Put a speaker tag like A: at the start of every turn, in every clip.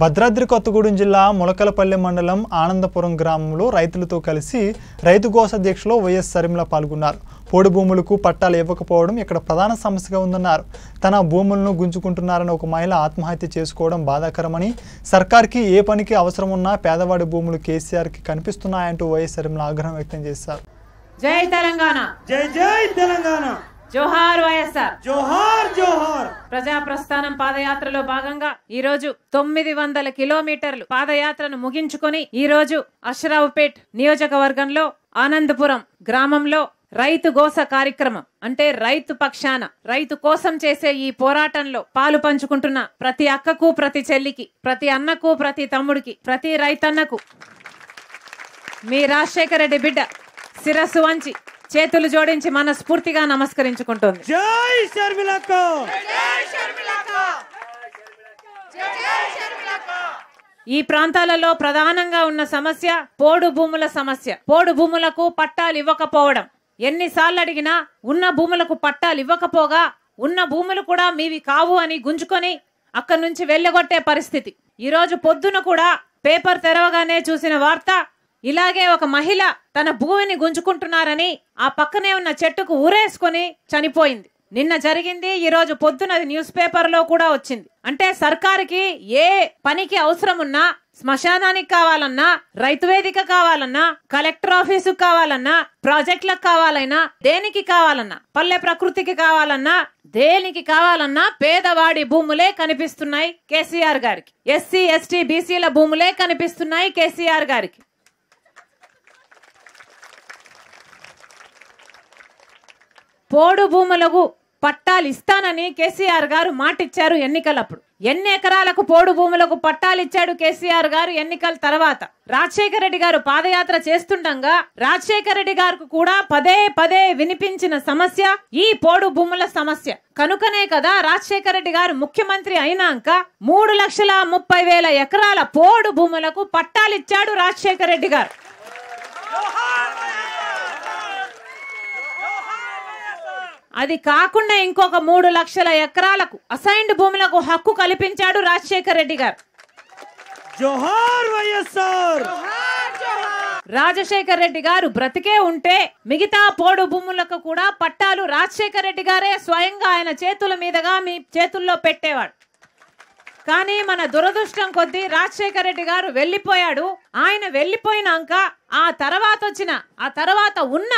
A: భద్రాద్రి కొత్తగూడెం జిల్లా ములకలపల్లి మండలం ఆనందపురం గ్రామంలో రైతులతో కలిసి రైతు గోస దీక్షలో వైఎస్ సరిమిల పాల్గొన్నారు పోడు భూములకు పట్టాలు ఇవ్వకపోవడం ఇక్కడ ప్రధాన సమస్యగా ఉందన్నారు తన భూములను గుంజుకుంటున్నారని ఒక మహిళ ఆత్మహత్య చేసుకోవడం బాధాకరమని సర్కార్కి ఏ పనికి అవసరం ఉన్నా పేదవాడి భూములు కేసీఆర్కి కనిపిస్తున్నాయంటూ వైఎస్ సరిమిల ఆగ్రహం వ్యక్తం చేశారు జై తెలంగాణ జై జై తెలంగాణ జోహార్ వైఎస్ఆర్ జోహార్ జోహార్ ప్రజా ప్రస్థానం పాదయాత్రలో భాగంగా ఈ రోజు తొమ్మిది వందల కిలోమీటర్లు పాదయాత్రను ముగించుకొని ఈ రోజు అశ్రావుపేట్ నియోజకవర్గంలో ఆనందపురం గ్రామంలో రైతు గోస కార్యక్రమం అంటే రైతు పక్షాన రైతు కోసం చేసే ఈ పోరాటంలో పాలు పంచుకుంటున్న ప్రతి అక్కకు ప్రతి చెల్లికి ప్రతి అన్నకు ప్రతి తమ్ముడికి ప్రతి రైతన్నకు మీ రాజశేఖర రెడ్డి బిడ్డ శిరస్సు వంచి చేతులు జోడించి మనస్ఫూర్తిగా నమస్కరించుకుంటుంది జై శర్మిలక ఈ ప్రాంతాలలో ప్రధానంగా ఉన్న సమస్య పోడు భూముల సమస్య పోడు భూములకు పట్టాలు ఇవ్వకపోవడం ఎన్నిసార్లు అడిగినా ఉన్న భూములకు పట్టాలు ఇవ్వకపోగా ఉన్న భూములు కూడా మీవి కావు అని గుంజుకొని అక్కడి నుంచి వెళ్ళగొట్టే పరిస్థితి ఈరోజు పొద్దున కూడా పేపర్ తెరవగానే చూసిన వార్త ఇలాగే ఒక మహిళ తన భూమిని గుంజుకుంటున్నారని ఆ పక్కనే ఉన్న చెట్టుకు ఊరేసుకొని చనిపోయింది నిన్న జరిగింది ఈ రోజు పొద్దున న్యూస్ పేపర్లో కూడా వచ్చింది అంటే సర్కారుకి ఏ పనికి అవసరం ఉన్నా శ్మశానానికి కావాలన్నా రైతు వేదిక కావాలన్నా కలెక్టర్ ఆఫీసు కావాలన్నా ప్రాజెక్టులకు కావాలన్నా దేనికి కావాలన్నా పల్లె ప్రకృతికి కావాలన్నా దేనికి కావాలన్నా పేదవాడి భూములే కనిపిస్తున్నాయి కేసీఆర్ గారికి ఎస్సీ ఎస్టీ బీసీల భూములే కనిపిస్తున్నాయి కేసీఆర్ గారికి పోడు భూములకు పట్టాలు ఇస్తానని కేసీఆర్ గారు మాటిచ్చారు ఎన్నికలప్పుడు ఎన్ని ఎకరాలకు పోడు భూములకు పట్టాలు ఇచ్చాడు కేసీఆర్ గారు ఎన్నికల తర్వాత రాజశేఖర రెడ్డి గారు పాదయాత్ర చేస్తుండగా రాజశేఖర రెడ్డి గారికి కూడా పదే పదే వినిపించిన సమస్య ఈ పోడు భూముల సమస్య కనుకనే కదా రాజశేఖర రెడ్డి గారు ముఖ్యమంత్రి అయినాక మూడు లక్షల ముప్పై వేల ఎకరాల పోడు భూములకు పట్టాలిచ్చాడు రాజశేఖర రెడ్డి గారు అది కాకుండా ఇంకొక మూడు లక్షల ఎకరాలకు అసైన్డ్ భూములకు హక్కు కల్పించాడు రాజశేఖర్ రెడ్డి గారు జోహార్ వైఎస్ఆర్ రాజశేఖర్ రెడ్డి గారు బ్రతికే ఉంటే మిగతా పోడు భూములకు కూడా పట్టాలు రాజశేఖర్ రెడ్డి గారే స్వయంగా ఆయన చేతుల మీదుగా మీ చేతుల్లో పెట్టేవాడు కానీ మన దురదృష్టం కొద్దీ రాజశేఖర్ రెడ్డి గారు వెళ్ళిపోయాడు ఆయన వెళ్ళిపోయినాక ఆ తర్వాత వచ్చిన ఆ తర్వాత ఉన్న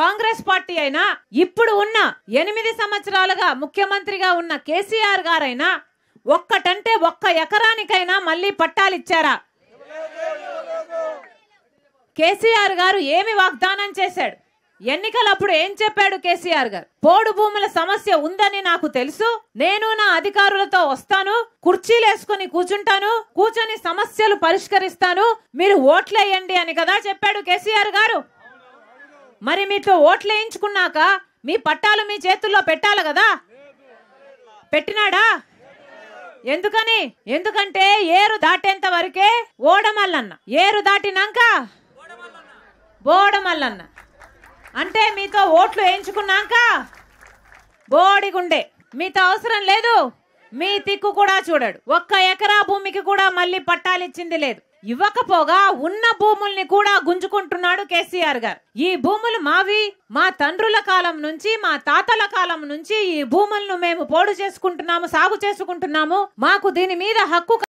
A: కాంగ్రెస్ పార్టీ అయినా ఇప్పుడు ఉన్న ఎనిమిది సంవత్సరాలుగా ముఖ్యమంత్రిగా ఉన్న కేసీఆర్ గారైనా ఒక్కటంటే ఒక్క ఎకరానికైనా మళ్ళీ పట్టాలిచ్చారా కేసీఆర్ గారు ఏమి వాగ్దానం చేశాడు ఎన్నికలప్పుడు ఏం చెప్పాడు కేసీఆర్ గారు పోడు భూముల సమస్య ఉందని నాకు తెలుసు నేను నా అధికారులతో వస్తాను కుర్చీలేసుకుని కూర్చుంటాను కూర్చొని సమస్యలు పరిష్కరిస్తాను మీరు ఓట్లేయండి అని కదా చెప్పాడు కేసీఆర్ గారు మరి మీతో ఓట్లు వేయించుకున్నాక మీ పట్టాలు మీ చేతుల్లో పెట్టాలి కదా పెట్టినాడా ఎందుకని ఎందుకంటే ఏరు దాటేంత వరకే ఓడమల్లన్న ఏరు దాటినాక బోడమల్లన్న అంటే మీతో ఓట్లు వేయించుకున్నాక బోడిగుండే మీతో అవసరం లేదు మీ తిక్కు కూడా చూడడు ఒక్క ఎకరా భూమికి కూడా మళ్ళీ పట్టాలిచ్చింది లేదు ఇవ్వకపోగా ఉన్న భూముల్ని కూడా గుంజుకుంటున్నాడు కేసీఆర్ గారు ఈ భూములు మావి మా తండ్రుల కాలం నుంచి మా తాతల కాలం నుంచి ఈ భూములను మేము పోడు చేసుకుంటున్నాము సాగు చేసుకుంటున్నాము మాకు దీని మీద హక్కు